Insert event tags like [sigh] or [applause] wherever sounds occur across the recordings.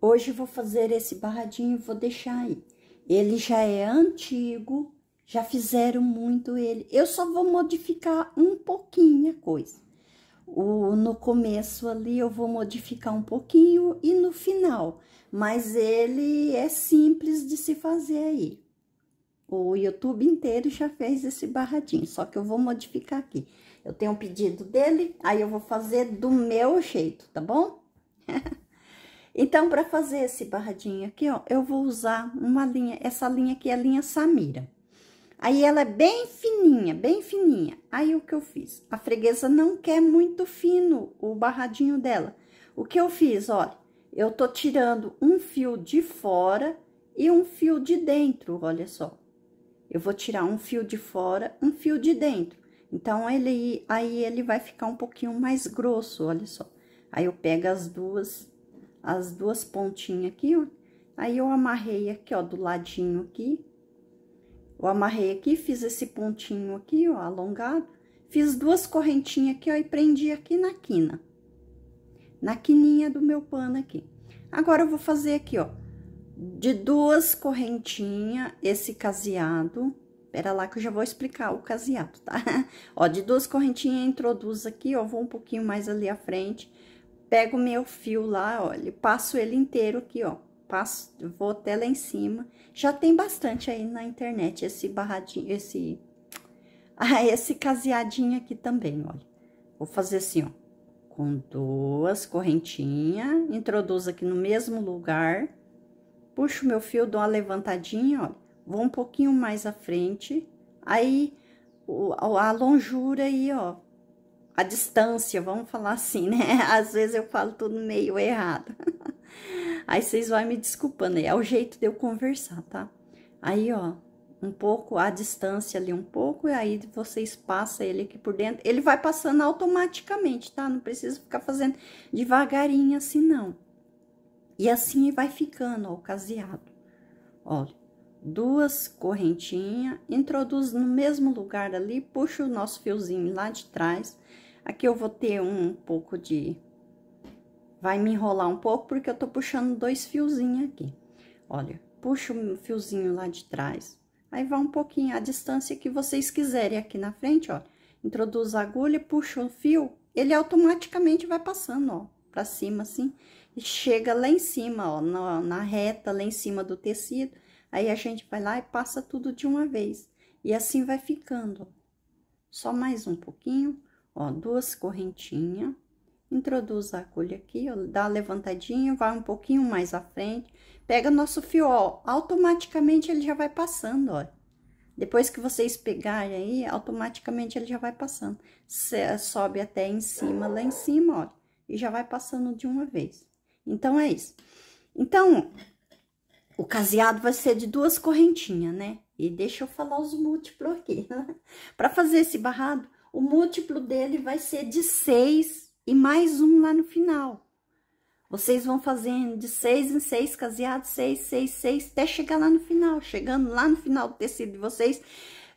Hoje vou fazer esse barradinho, vou deixar aí. Ele já é antigo, já fizeram muito ele. Eu só vou modificar um pouquinho a coisa. O, no começo ali eu vou modificar um pouquinho e no final. Mas ele é simples de se fazer aí. O YouTube inteiro já fez esse barradinho, só que eu vou modificar aqui. Eu tenho um pedido dele, aí eu vou fazer do meu jeito, tá bom? [laughs] Então, para fazer esse barradinho aqui, ó, eu vou usar uma linha, essa linha aqui é a linha Samira. Aí, ela é bem fininha, bem fininha. Aí, o que eu fiz? A freguesa não quer muito fino o barradinho dela. O que eu fiz, olha, eu tô tirando um fio de fora e um fio de dentro, olha só. Eu vou tirar um fio de fora, um fio de dentro. Então, ele aí ele vai ficar um pouquinho mais grosso, olha só. Aí, eu pego as duas as duas pontinhas aqui, ó. Aí, eu amarrei aqui, ó, do ladinho aqui. Eu amarrei aqui, fiz esse pontinho aqui, ó, alongado. Fiz duas correntinhas aqui, ó, e prendi aqui na quina. Na quininha do meu pano aqui. Agora, eu vou fazer aqui, ó, de duas correntinhas esse caseado. Pera lá que eu já vou explicar o caseado, tá? [laughs] ó, de duas correntinhas, introduz aqui, ó, vou um pouquinho mais ali à frente pego meu fio lá, olha, passo ele inteiro aqui, ó. Passo, vou até lá em cima. Já tem bastante aí na internet esse barradinho, esse... [laughs] Ah, esse caseadinho aqui também, olha. Vou fazer assim, ó. Com duas correntinhas, introduzo aqui no mesmo lugar. Puxo meu fio, dou uma levantadinha, olha. Vou um pouquinho mais à frente. Aí, a longura aí, ó, a distância, vamos falar assim, né? [laughs] Às vezes eu falo tudo meio errado. [laughs] Aí vocês vão me desculpando, é o jeito de eu conversar, tá? Aí, ó, um pouco, a distância ali um pouco, e aí vocês passam ele aqui por dentro. Ele vai passando automaticamente, tá? Não precisa ficar fazendo devagarinho assim, não. E assim vai ficando, ó, o caseado. Olha, duas correntinhas, introduz no mesmo lugar ali, puxa o nosso fiozinho lá de trás Aqui eu vou ter um pouco de... Vai me enrolar um pouco, porque eu tô puxando dois fiozinhos aqui. Olha, puxo o fiozinho lá de trás. Aí vai um pouquinho a distância que vocês quiserem aqui na frente, ó. Introduz a agulha, puxa o fio, ele automaticamente vai passando, ó, pra cima assim. E chega lá em cima, ó, na, na reta, lá em cima do tecido. Aí a gente vai lá e passa tudo de uma vez. E assim vai ficando. Só mais um pouquinho. Ó, duas correntinhas, introduz a agulha aqui, ó, dá levantadinha, vai um pouquinho mais à frente, pega nosso fio, ó, automaticamente ele já vai passando, ó. Depois que vocês pegarem aí, automaticamente ele já vai passando. Cê, sobe até em cima, lá em cima, ó, e já vai passando de uma vez. Então, é isso. Então, o caseado vai ser de duas correntinhas, né? E deixa eu falar os múltiplos aqui. [laughs] para fazer esse barrado, o múltiplo dele vai ser de 6 e mais um lá no final. Vocês vão fazendo de 6 em 6, caseado 6, 6, 6, até chegar lá no final. Chegando lá no final do tecido de vocês,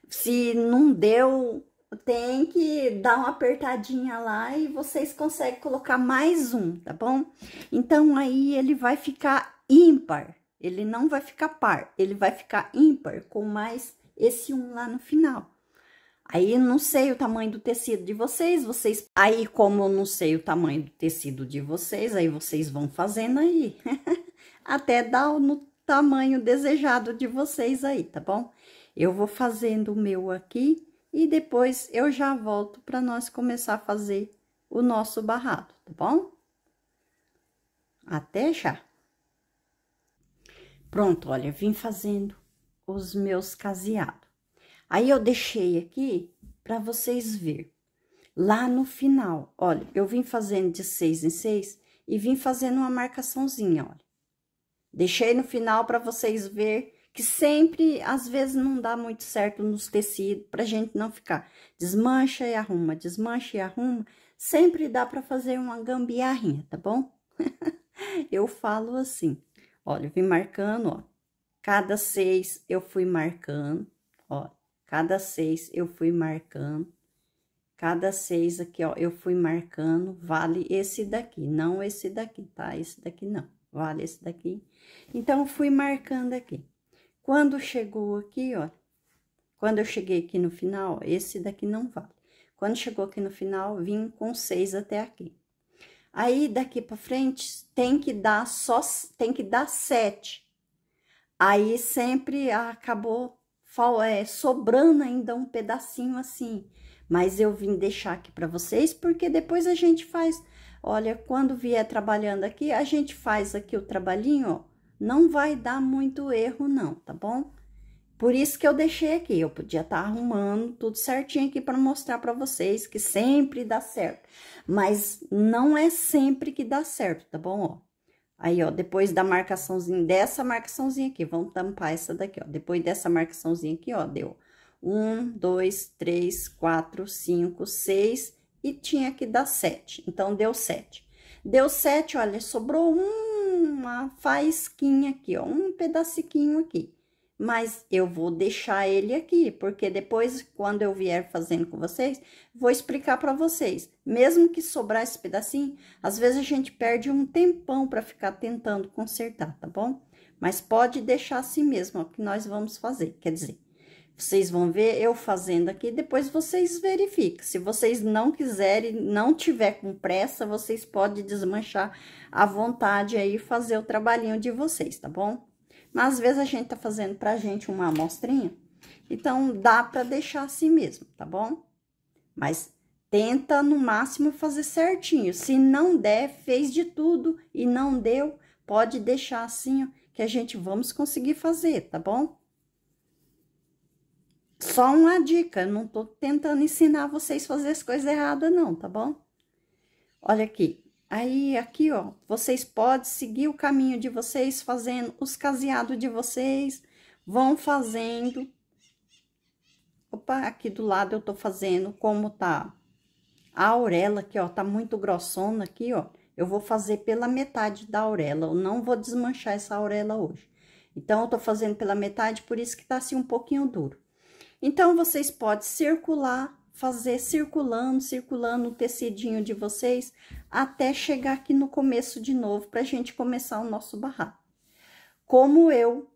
se não deu, tem que dar uma apertadinha lá e vocês conseguem colocar mais um, tá bom? Então, aí ele vai ficar ímpar, ele não vai ficar par, ele vai ficar ímpar com mais esse um lá no final. Aí não sei o tamanho do tecido de vocês, vocês. Aí, como eu não sei o tamanho do tecido de vocês, aí vocês vão fazendo aí. [laughs] Até dar no tamanho desejado de vocês aí, tá bom? Eu vou fazendo o meu aqui e depois eu já volto para nós começar a fazer o nosso barrado, tá bom? Até já! Pronto, olha, vim fazendo os meus caseados. Aí eu deixei aqui para vocês ver. Lá no final, olha, eu vim fazendo de seis em seis e vim fazendo uma marcaçãozinha, olha. Deixei no final para vocês ver que sempre, às vezes, não dá muito certo nos tecidos, pra gente não ficar desmancha e arruma, desmancha e arruma. Sempre dá para fazer uma gambiarrinha, tá bom? [laughs] eu falo assim, olha, eu vim marcando, ó. Cada seis eu fui marcando, ó. Cada seis eu fui marcando. Cada seis aqui, ó, eu fui marcando, vale esse daqui, não esse daqui, tá? Esse daqui não, vale esse daqui. Então, fui marcando aqui. Quando chegou aqui, ó, quando eu cheguei aqui no final, ó, esse daqui não vale. Quando chegou aqui no final, vim com seis até aqui. Aí, daqui pra frente, tem que dar só, tem que dar sete. Aí, sempre acabou é, sobrando ainda um pedacinho assim. Mas eu vim deixar aqui para vocês, porque depois a gente faz... Olha, quando vier trabalhando aqui, a gente faz aqui o trabalhinho, ó. Não vai dar muito erro não, tá bom? Por isso que eu deixei aqui, eu podia estar tá arrumando tudo certinho aqui para mostrar para vocês que sempre dá certo. Mas não é sempre que dá certo, tá bom? Ó, Aí, ó, depois da marcaçãozinha, dessa marcaçãozinha aqui, vamos tampar essa daqui, ó. Depois dessa marcaçãozinha aqui, ó, deu um, dois, três, quatro, cinco, seis e tinha que dar sete. Então, deu sete. Deu sete, olha, sobrou uma faísquinha aqui, ó, um pedacinho aqui mas eu vou deixar ele aqui, porque depois, quando eu vier fazendo com vocês, vou explicar para vocês. Mesmo que sobrar esse pedacinho, às vezes a gente perde um tempão para ficar tentando consertar, tá bom? Mas pode deixar assim mesmo, ó, que nós vamos fazer, quer dizer, vocês vão ver eu fazendo aqui, depois vocês verificam. Se vocês não quiserem, não tiver com pressa, vocês podem desmanchar à vontade aí, fazer o trabalhinho de vocês, tá bom? Mas às vezes a gente tá fazendo pra gente uma amostrinha, então dá pra deixar assim mesmo, tá bom? Mas tenta no máximo fazer certinho. Se não der, fez de tudo e não deu, pode deixar assim, ó, que a gente vamos conseguir fazer, tá bom? Só uma dica, não tô tentando ensinar vocês a fazer as coisas erradas não, tá bom? Olha aqui, Aí, aqui, ó, vocês podem seguir o caminho de vocês fazendo os caseados de vocês, vão fazendo. Opa, aqui do lado eu tô fazendo como tá a aurela aqui, ó, tá muito grossona aqui, ó. Eu vou fazer pela metade da aurela, eu não vou desmanchar essa aurela hoje. Então, eu tô fazendo pela metade, por isso que tá assim um pouquinho duro. Então, vocês podem circular fazer circulando, circulando o tecidinho de vocês, até chegar aqui no começo de novo, pra gente começar o nosso barraco. Como eu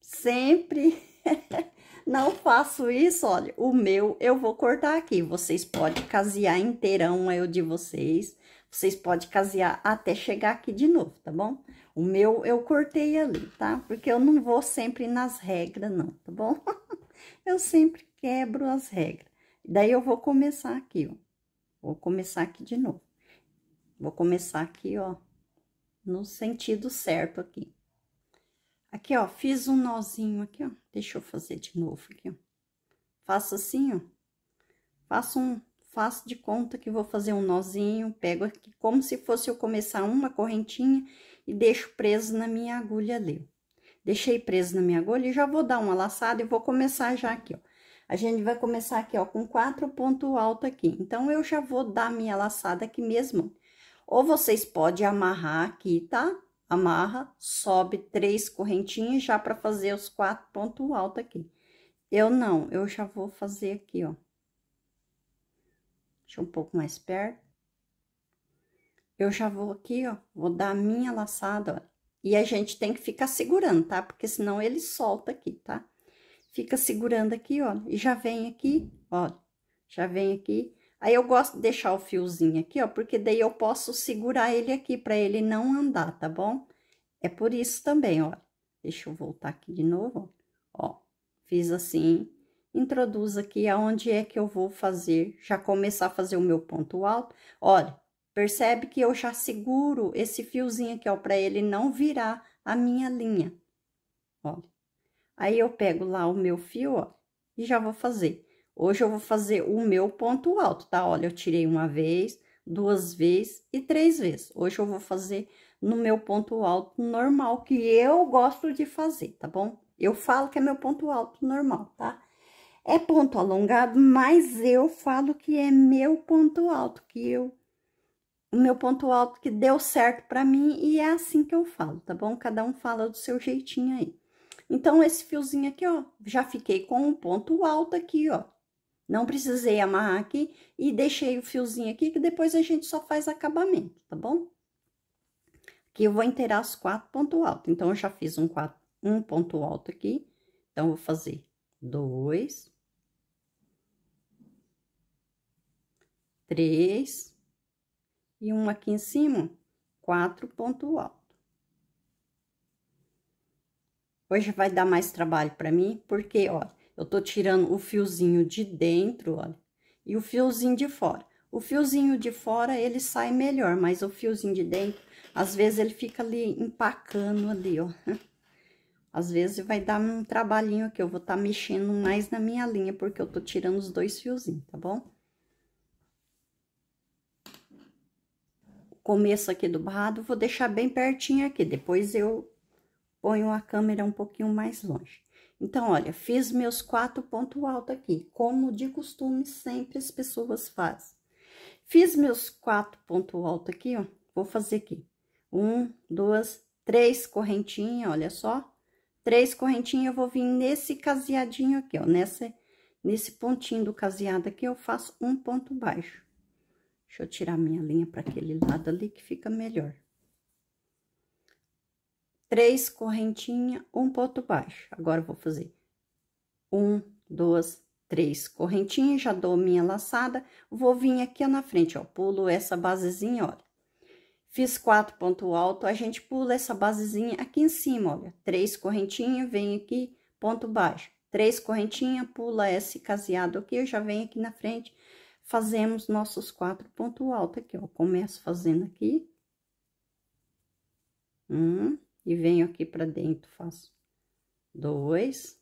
sempre [laughs] não faço isso, olha, o meu eu vou cortar aqui. Vocês podem casear inteirão, é o de vocês. Vocês podem casear até chegar aqui de novo, tá bom? O meu eu cortei ali, tá? Porque eu não vou sempre nas regras, não, tá bom? [laughs] eu sempre quebro as regras. Daí, eu vou começar aqui, ó. Vou começar aqui de novo. Vou começar aqui, ó, no sentido certo aqui. Aqui, ó, fiz um nozinho aqui, ó. Deixa eu fazer de novo aqui, ó. Faço assim, ó. Faço um, faço de conta que vou fazer um nozinho, pego aqui como se fosse eu começar uma correntinha e deixo preso na minha agulha ali. Deixei preso na minha agulha e já vou dar uma laçada e vou começar já aqui, ó. A gente vai começar aqui, ó, com quatro ponto alto aqui. Então, eu já vou dar minha laçada aqui mesmo. Ou vocês podem amarrar aqui, tá? Amarra, sobe três correntinhas já para fazer os quatro ponto alto aqui. Eu não, eu já vou fazer aqui, ó. Deixa um pouco mais perto. Eu já vou aqui, ó, vou dar a minha laçada, ó. E a gente tem que ficar segurando, tá? Porque senão ele solta aqui, tá? Fica segurando aqui, ó, e já vem aqui, ó, já vem aqui. Aí, eu gosto de deixar o fiozinho aqui, ó, porque daí eu posso segurar ele aqui pra ele não andar, tá bom? É por isso também, ó. Deixa eu voltar aqui de novo, ó. Fiz assim, introduzo aqui aonde é que eu vou fazer, já começar a fazer o meu ponto alto. Olha, percebe que eu já seguro esse fiozinho aqui, ó, pra ele não virar a minha linha. Olha, Aí, eu pego lá o meu fio, ó, e já vou fazer. Hoje eu vou fazer o meu ponto alto, tá? Olha, eu tirei uma vez, duas vezes e três vezes. Hoje eu vou fazer no meu ponto alto normal, que eu gosto de fazer, tá bom? Eu falo que é meu ponto alto normal, tá? É ponto alongado, mas eu falo que é meu ponto alto, que eu... O meu ponto alto que deu certo pra mim e é assim que eu falo, tá bom? Cada um fala do seu jeitinho aí. Então, esse fiozinho aqui, ó, já fiquei com um ponto alto aqui, ó. Não precisei amarrar aqui e deixei o fiozinho aqui, que depois a gente só faz acabamento, tá bom? Aqui eu vou inteirar os quatro pontos altos. Então, eu já fiz um, quatro, um ponto alto aqui. Então, vou fazer dois, três, e um aqui em cima, quatro pontos altos. Hoje vai dar mais trabalho para mim, porque, ó, eu tô tirando o fiozinho de dentro, olha, e o fiozinho de fora. O fiozinho de fora, ele sai melhor, mas o fiozinho de dentro, às vezes ele fica ali empacando ali, ó. [laughs] Às vezes vai dar um trabalhinho aqui, eu vou estar tá mexendo mais na minha linha, porque eu tô tirando os dois fiozinhos, tá bom? O começo aqui do barrado, vou deixar bem pertinho aqui, depois eu ponho a câmera um pouquinho mais longe. Então, olha, fiz meus quatro pontos altos aqui, como de costume sempre as pessoas fazem. Fiz meus quatro pontos altos aqui, ó, vou fazer aqui. Um, duas, três correntinhas, olha só. Três correntinhas, eu vou vir nesse caseadinho aqui, ó, nessa, nesse pontinho do caseado aqui, eu faço um ponto baixo. Deixa eu tirar minha linha para aquele lado ali que fica melhor três correntinha, um ponto baixo. Agora, vou fazer um, duas, três correntinhas, já dou minha laçada, vou vir aqui na frente, ó, pulo essa basezinha, olha. Fiz quatro ponto alto, a gente pula essa basezinha aqui em cima, olha. Três correntinhas, vem aqui, ponto baixo. Três correntinhas, pula esse caseado aqui, eu já venho aqui na frente. Fazemos nossos quatro ponto alto aqui, ó. Começo fazendo aqui. Um, e venho aqui para dentro, faço dois,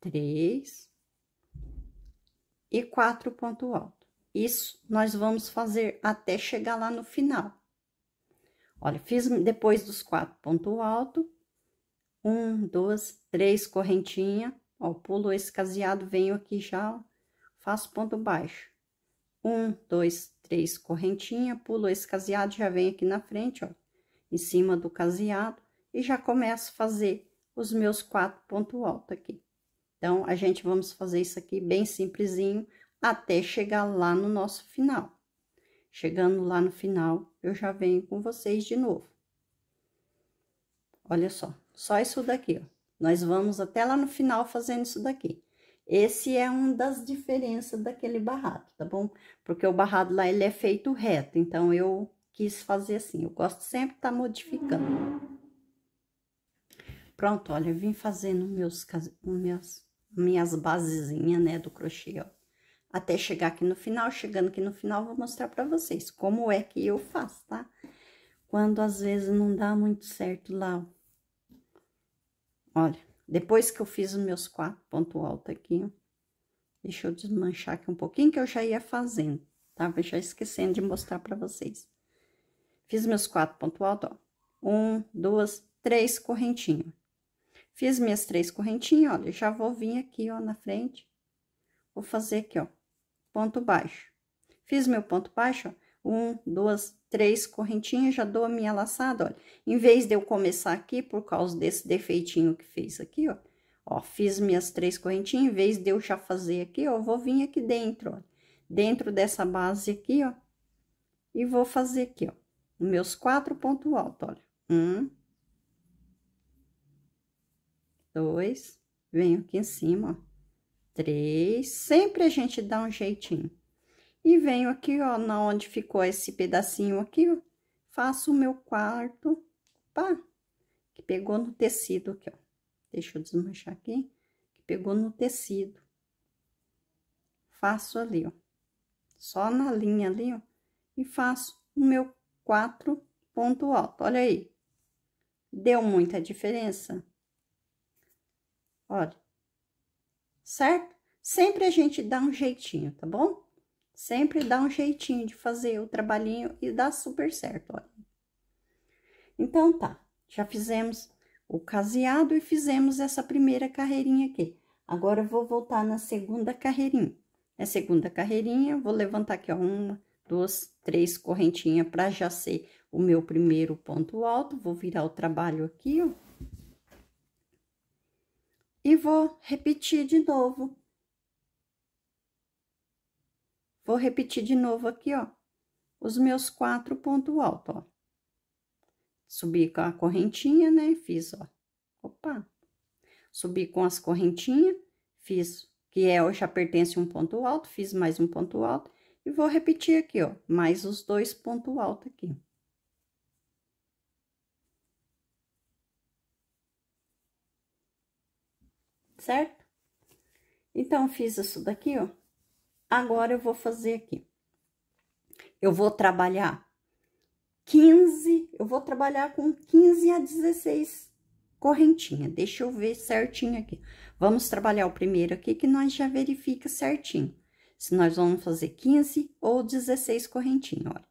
três e quatro ponto alto. Isso nós vamos fazer até chegar lá no final. Olha, fiz depois dos quatro ponto alto, um, dois três correntinha, ó, pulo esse caseado, venho aqui já, faço ponto baixo. Um, dois, três, correntinha, pulo esse caseado, já venho aqui na frente, ó, em cima do caseado, e já começo a fazer os meus quatro pontos alto aqui. Então, a gente vamos fazer isso aqui bem simplesinho, até chegar lá no nosso final. Chegando lá no final, eu já venho com vocês de novo. Olha só, só isso daqui, ó. Nós vamos até lá no final fazendo isso daqui. Esse é um das diferenças daquele barrado, tá bom? Porque o barrado lá, ele é feito reto, então eu quis fazer assim. Eu gosto sempre de tá modificando. Pronto, olha, eu vim fazendo meus, meus, minhas basezinhas, né, do crochê, ó. Até chegar aqui no final, chegando aqui no final, vou mostrar pra vocês como é que eu faço, tá? Quando, às vezes, não dá muito certo lá, ó. Olha. Depois que eu fiz os meus quatro pontos altos aqui, deixa eu desmanchar aqui um pouquinho, que eu já ia fazendo, tava já esquecendo de mostrar pra vocês. Fiz meus quatro pontos altos, ó. Um, duas, três correntinhas. Fiz minhas três correntinhas, olha, já vou vir aqui, ó, na frente. Vou fazer aqui, ó, ponto baixo. Fiz meu ponto baixo, ó, um, duas, três correntinhas, já dou a minha laçada, olha. Em vez de eu começar aqui, por causa desse defeitinho que fez aqui, ó. Ó, fiz minhas três correntinhas, em vez de eu já fazer aqui, ó, vou vir aqui dentro, ó. Dentro dessa base aqui, ó. E vou fazer aqui, ó. Meus quatro pontos altos, olha. Um. Dois. Venho aqui em cima, ó. Três. Sempre a gente dá um jeitinho. E venho aqui, ó, na onde ficou esse pedacinho aqui, ó, faço o meu quarto, pá, que pegou no tecido aqui, ó. Deixa eu desmanchar aqui, que pegou no tecido. Faço ali, ó, só na linha ali, ó, e faço o meu quatro ponto alto. Olha aí, deu muita diferença? Olha, certo? Sempre a gente dá um jeitinho, tá bom? Sempre dá um jeitinho de fazer o trabalhinho e dá super certo, olha. Então, tá. Já fizemos o caseado e fizemos essa primeira carreirinha aqui. Agora, eu vou voltar na segunda carreirinha. Na segunda carreirinha, vou levantar aqui, ó, uma, duas, três correntinhas para já ser o meu primeiro ponto alto. Vou virar o trabalho aqui, ó. E vou repetir de novo Vou repetir de novo aqui, ó, os meus quatro ponto alto, ó. Subi com a correntinha, né, fiz, ó, opa. Subi com as correntinhas, fiz, que é, já pertence um ponto alto, fiz mais um ponto alto. E vou repetir aqui, ó, mais os dois ponto alto aqui. certo? Então, fiz isso daqui, ó. Agora eu vou fazer aqui. Eu vou trabalhar 15, eu vou trabalhar com 15 a 16 correntinha. Deixa eu ver certinho aqui. Vamos trabalhar o primeiro aqui que nós já verifica certinho. Se nós vamos fazer 15 ou 16 correntinhas, olha.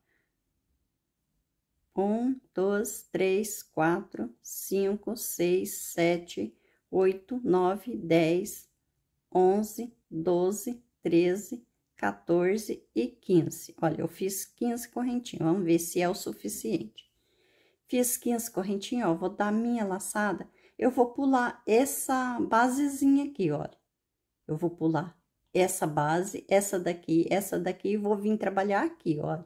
1, 2, 3, 4, 5, 6, 7, 8, 9, 10, 11, 12, 13, 14 e 15. Olha, eu fiz 15 correntinhas, vamos ver se é o suficiente. Fiz 15 correntinhas, ó, vou dar minha laçada, eu vou pular essa basezinha aqui, olha. Eu vou pular essa base, essa daqui, essa daqui, e vou vir trabalhar aqui, olha.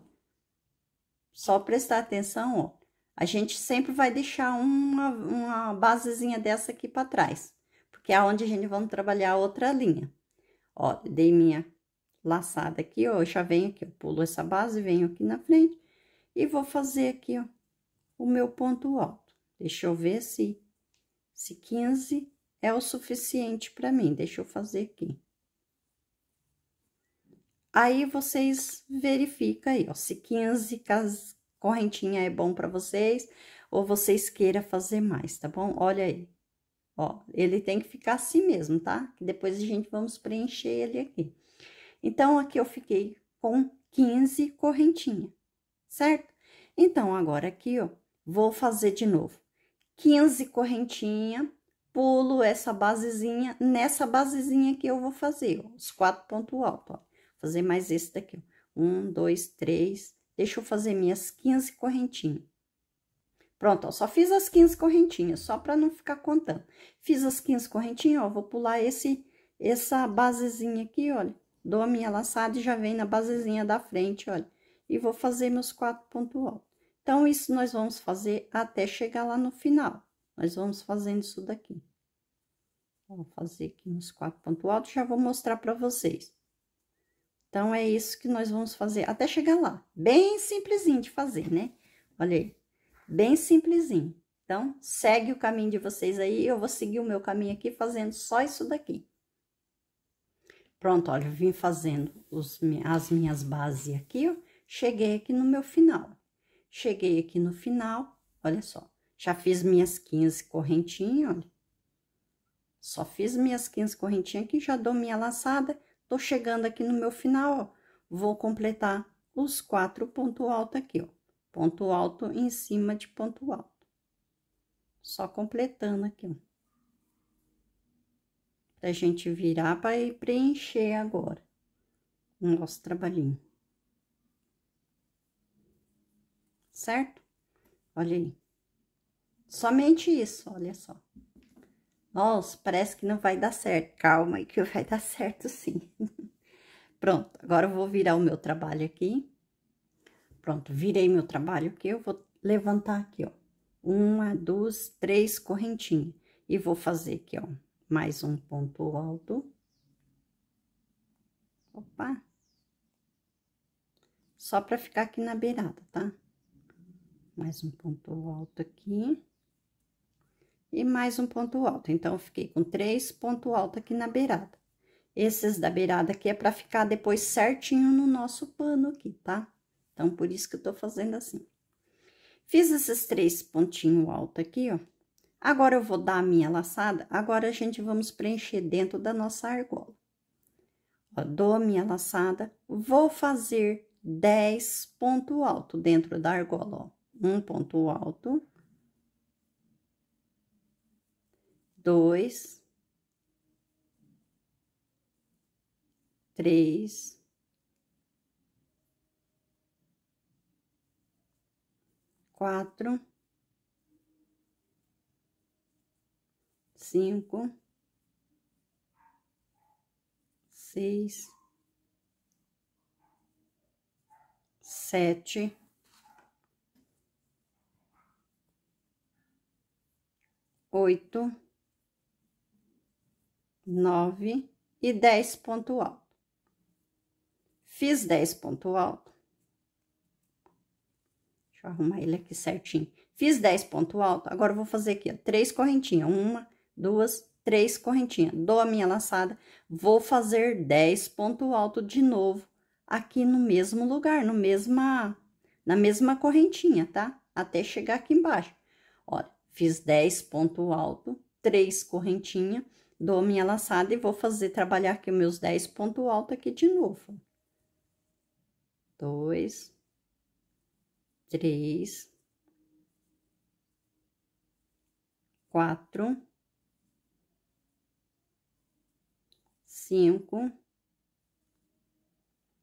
Só prestar atenção, ó. A gente sempre vai deixar uma, uma basezinha dessa aqui para trás, porque é onde a gente vai trabalhar outra linha. Ó, dei minha laçada aqui, ó, eu já venho aqui, eu pulo essa base, venho aqui na frente e vou fazer aqui, ó, o meu ponto alto. Deixa eu ver se, se 15 é o suficiente para mim, deixa eu fazer aqui. Aí, vocês verificam aí, ó, se 15 correntinha é bom para vocês, ou vocês queiram fazer mais, tá bom? Olha aí, ó, ele tem que ficar assim mesmo, tá? Que depois a gente vamos preencher ele aqui. Então, aqui eu fiquei com 15 correntinha, certo? Então, agora aqui, ó, vou fazer de novo. 15 correntinha, pulo essa basezinha, nessa basezinha que eu vou fazer, ó, os quatro pontos altos, ó. Fazer mais esse daqui, ó. Um, dois, três, deixa eu fazer minhas 15 correntinhas. Pronto, ó, só fiz as 15 correntinhas, só para não ficar contando. Fiz as 15 correntinhas, ó, vou pular esse, essa basezinha aqui, olha. Dou a minha laçada e já vem na basezinha da frente, olha. E vou fazer meus quatro pontos altos. Então, isso nós vamos fazer até chegar lá no final. Nós vamos fazendo isso daqui. Vou fazer aqui nos quatro pontos altos, já vou mostrar pra vocês. Então, é isso que nós vamos fazer até chegar lá. Bem simplesinho de fazer, né? Olha aí, bem simplesinho. Então, segue o caminho de vocês aí, eu vou seguir o meu caminho aqui fazendo só isso daqui. Pronto, olha, eu vim fazendo os, as minhas bases aqui, ó. Cheguei aqui no meu final. Cheguei aqui no final, olha só. Já fiz minhas 15 correntinhas, olha. Só fiz minhas 15 correntinhas aqui, já dou minha laçada. Tô chegando aqui no meu final, ó. Vou completar os quatro ponto alto aqui, ó. Ponto alto em cima de ponto alto. Só completando aqui, ó da gente virar para preencher agora o nosso trabalhinho. Certo? Olha aí. Somente isso, olha só. Nossa, parece que não vai dar certo. Calma aí que vai dar certo sim. [laughs] Pronto, agora eu vou virar o meu trabalho aqui. Pronto, virei meu trabalho aqui, eu vou levantar aqui, ó. Uma, duas, três correntinhas. E vou fazer aqui, ó mais um ponto alto. Opa! Só pra ficar aqui na beirada, tá? Mais um ponto alto aqui. E mais um ponto alto. Então, eu fiquei com três pontos altos aqui na beirada. Esses da beirada aqui é pra ficar depois certinho no nosso pano aqui, tá? Então, por isso que eu tô fazendo assim. Fiz esses três pontinhos altos aqui, ó. Agora eu vou dar a minha laçada, agora a gente vamos preencher dentro da nossa argola. Ó, dou a minha laçada, vou fazer 10 ponto alto dentro da argola, ó. Um ponto alto. Dois. Três. Quatro. cinco, seis, sete, oito, nove e dez ponto alto. Fiz dez ponto alto. Deixa eu arrumar ele aqui certinho. Fiz dez ponto alto, agora vou fazer aqui, ó, três correntinhas. Uma, duas, três correntinhas. Dou a minha laçada, vou fazer 10 ponto alto de novo aqui no mesmo lugar, no mesma, na mesma correntinha, tá? Até chegar aqui embaixo. Olha, fiz 10 ponto alto, três correntinhas, dou a minha laçada e vou fazer trabalhar aqui os meus 10 ponto alto aqui de novo. Dois, três, quatro, cinco.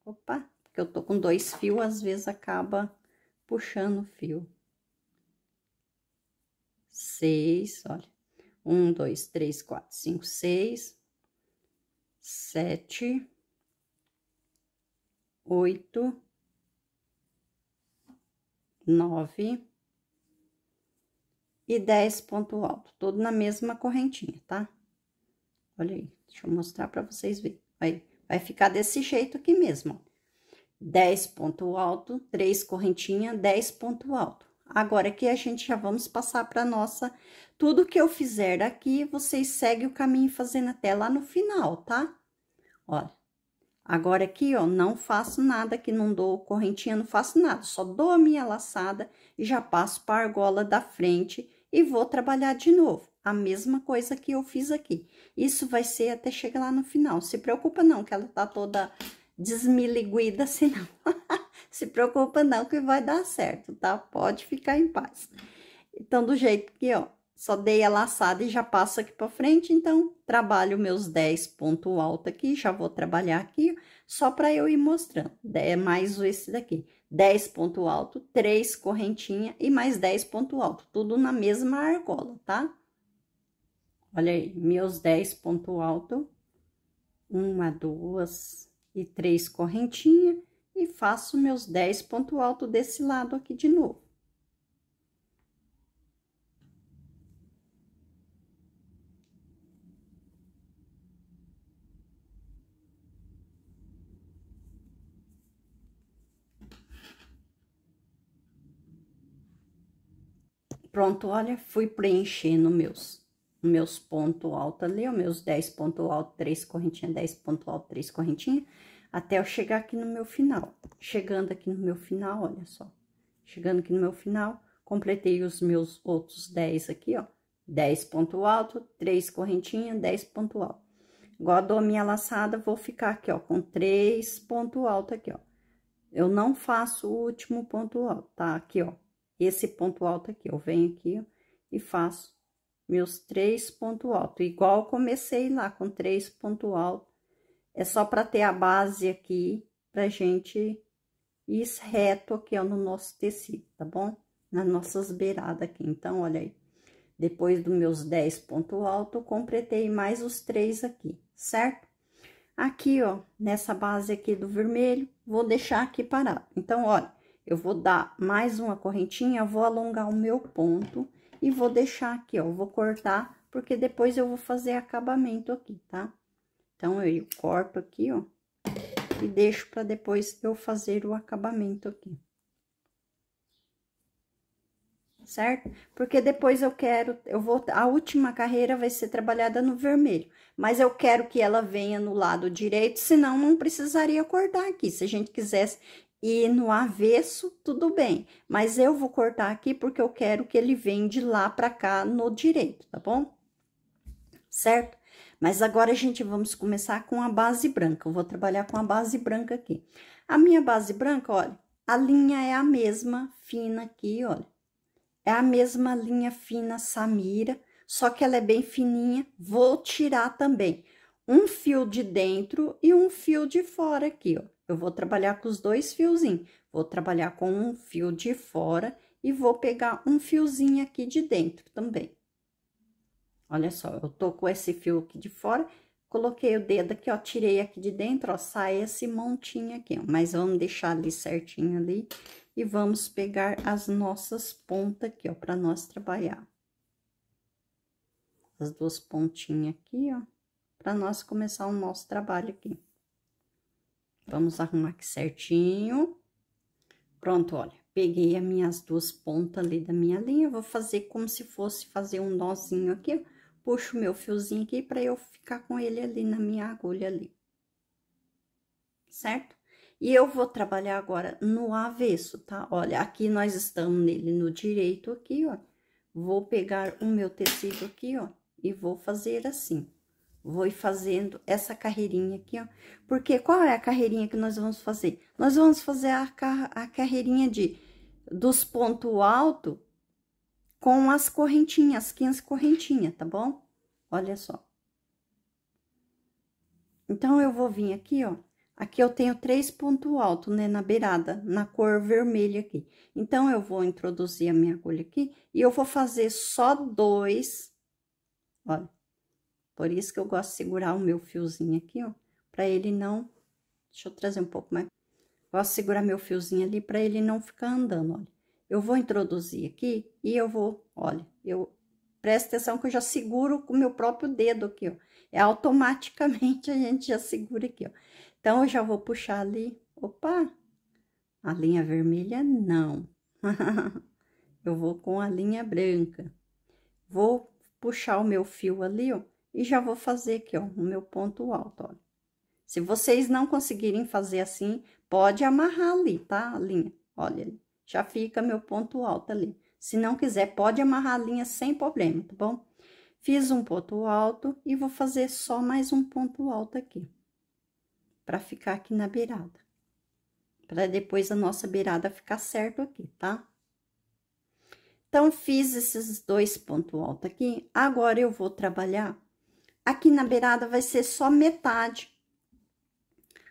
Opa, porque eu tô com dois fios, às vezes acaba puxando o fio. Seis, olha. Um, dois, três, quatro, cinco, seis. Sete. Oito. Nove. E dez ponto alto, todo na mesma correntinha, tá? Olha aí, deixa eu mostrar para vocês verem. Aí, vai ficar desse jeito aqui mesmo, ó. 10 ponto alto, 3 correntinha, 10 ponto alto. Agora aqui a gente já vamos passar para nossa... Tudo que eu fizer aqui, vocês seguem o caminho fazendo até lá no final, tá? Olha, agora aqui, ó, não faço nada que não dou correntinha, não faço nada. Só dou a minha laçada e já passo para argola da frente e vou trabalhar de novo a mesma coisa que eu fiz aqui. Isso vai ser até chegar lá no final. Se preocupa não, que ela tá toda desmiliguida assim [laughs] não. [laughs] Se preocupa não que vai dar certo, tá? Pode ficar em paz. Então, do jeito que, ó, só dei a laçada e já passo aqui pra frente, então, trabalho meus 10 ponto alto aqui, já vou trabalhar aqui, só pra eu ir mostrando. É mais esse daqui, 10 ponto alto, 3 correntinha e mais 10 ponto alto, tudo na mesma argola, tá? Olha aí, meus 10 ponto alto, uma, duas e três correntinha, e faço meus 10 ponto alto desse lado aqui de novo. Pronto, olha, fui preenchendo meus meus pontos altos ali, os meus 10 pontos altos, 3 correntinhas, 10 pontos altos, 3 correntinhas, até eu chegar aqui no meu final. Chegando aqui no meu final, olha só. Chegando aqui no meu final, completei os meus outros 10 aqui, ó. 10 ponto alto, 3 correntinhas, 10 ponto alto. Agora, dou a minha laçada, vou ficar aqui, ó, com 3 ponto alto aqui, ó. Eu não faço o último ponto alto, tá? Aqui, ó. Esse ponto alto aqui, eu venho aqui, ó, e faço meus três ponto alto, igual comecei lá com três ponto alto. É só para ter a base aqui, pra gente ir reto aqui, ó, no nosso tecido, tá bom? Nas nossas beiradas aqui, então, olha aí. Depois dos meus dez ponto alto, completei mais os três aqui, certo? Aqui, ó, nessa base aqui do vermelho, vou deixar aqui parado. Então, olha, eu vou dar mais uma correntinha, vou alongar o meu ponto e vou deixar aqui, ó, vou cortar, porque depois eu vou fazer acabamento aqui, tá? Então, eu corto aqui, ó, e deixo para depois eu fazer o acabamento aqui. Certo? Porque depois eu quero, eu vou, a última carreira vai ser trabalhada no vermelho, mas eu quero que ela venha no lado direito, senão não precisaria cortar aqui. Se a gente quisesse e no avesso, tudo bem. Mas eu vou cortar aqui porque eu quero que ele venha de lá para cá no direito, tá bom? Certo? Mas agora, a gente, vamos começar com a base branca. Eu vou trabalhar com a base branca aqui. A minha base branca, olha, a linha é a mesma fina aqui, olha. É a mesma linha fina Samira, só que ela é bem fininha. Vou tirar também um fio de dentro e um fio de fora aqui, ó eu vou trabalhar com os dois fiozinhos. Vou trabalhar com um fio de fora e vou pegar um fiozinho aqui de dentro também. Olha só, eu tô com esse fio aqui de fora, coloquei o dedo aqui, ó, tirei aqui de dentro, ó, sai esse montinho aqui, ó. Mas vamos deixar ali certinho ali e vamos pegar as nossas pontas aqui, ó, pra nós trabalhar. As duas pontinhas aqui, ó, pra nós começar o nosso trabalho aqui. Vamos arrumar aqui certinho. Pronto, olha, peguei as minhas duas pontas ali da minha linha, vou fazer como se fosse fazer um nozinho aqui, puxo meu fiozinho aqui para eu ficar com ele ali na minha agulha ali. Certo? E eu vou trabalhar agora no avesso, tá? Olha, aqui nós estamos nele no direito aqui, ó. Vou pegar o meu tecido aqui, ó, e vou fazer assim. Vou fazendo essa carreirinha aqui, ó. Porque qual é a carreirinha que nós vamos fazer? Nós vamos fazer a, a carreirinha de dos ponto alto com as correntinhas, as 15 correntinhas, tá bom? Olha só. Então, eu vou vir aqui, ó. Aqui eu tenho três ponto alto, né, na beirada, na cor vermelha aqui. Então, eu vou introduzir a minha agulha aqui e eu vou fazer só dois, olha por isso que eu gosto de segurar o meu fiozinho aqui, ó, pra ele não... Deixa eu trazer um pouco mais. Gosto de segurar meu fiozinho ali pra ele não ficar andando, olha. Eu vou introduzir aqui e eu vou, olha, eu... Presta atenção que eu já seguro com o meu próprio dedo aqui, ó. É automaticamente a gente já segura aqui, ó. Então, eu já vou puxar ali, opa, a linha vermelha não. [laughs] eu vou com a linha branca. Vou puxar o meu fio ali, ó, e já vou fazer aqui, ó, o meu ponto alto, Se vocês não conseguirem fazer assim, pode amarrar ali, tá? A linha, olha ali. Já fica meu ponto alto ali. Se não quiser, pode amarrar a linha sem problema, tá bom? Fiz um ponto alto e vou fazer só mais um ponto alto aqui. Pra ficar aqui na beirada. Pra depois a nossa beirada ficar certo aqui, tá? Então, fiz esses dois pontos altos aqui. Agora, eu vou trabalhar Aqui na beirada vai ser só metade,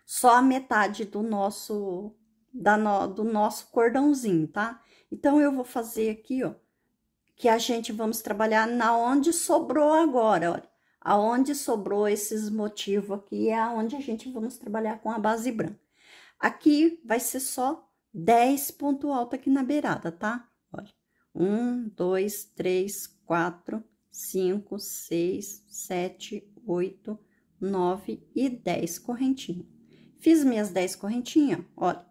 só a metade do nosso, da no, do nosso cordãozinho, tá? Então, eu vou fazer aqui, ó, que a gente vamos trabalhar na onde sobrou agora, olha. Aonde sobrou esses motivos aqui é aonde a gente vamos trabalhar com a base branca. Aqui vai ser só 10 ponto alto aqui na beirada, tá? Olha, um, dois, três, quatro, 5, 6, 7, 8, 9 e 10 correntinhas. Fiz minhas 10 correntinhas, olha.